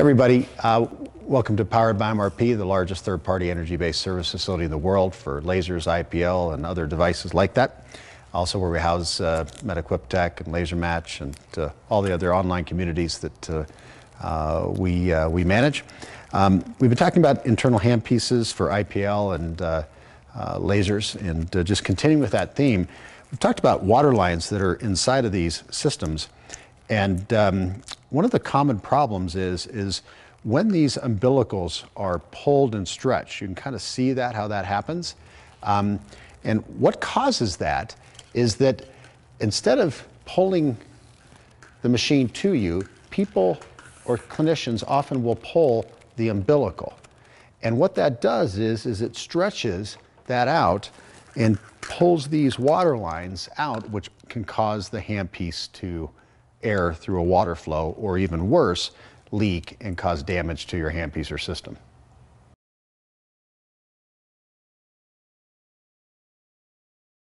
everybody. Uh, welcome to Powered by MRP, the largest third-party energy-based service facility in the world for lasers, IPL, and other devices like that. Also where we house uh, Tech and Laser Match and uh, all the other online communities that uh, uh we, uh, we manage. Um, we've been talking about internal handpieces for IPL and uh, lasers, and just continuing with that theme, we've talked about water lines that are inside of these systems. And um, one of the common problems is, is when these umbilicals are pulled and stretched, you can kind of see that, how that happens. Um, and what causes that is that instead of pulling the machine to you, people or clinicians often will pull the umbilical. And what that does is, is it stretches that out and pulls these water lines out, which can cause the handpiece to air through a water flow, or even worse, leak and cause damage to your handpiece or system.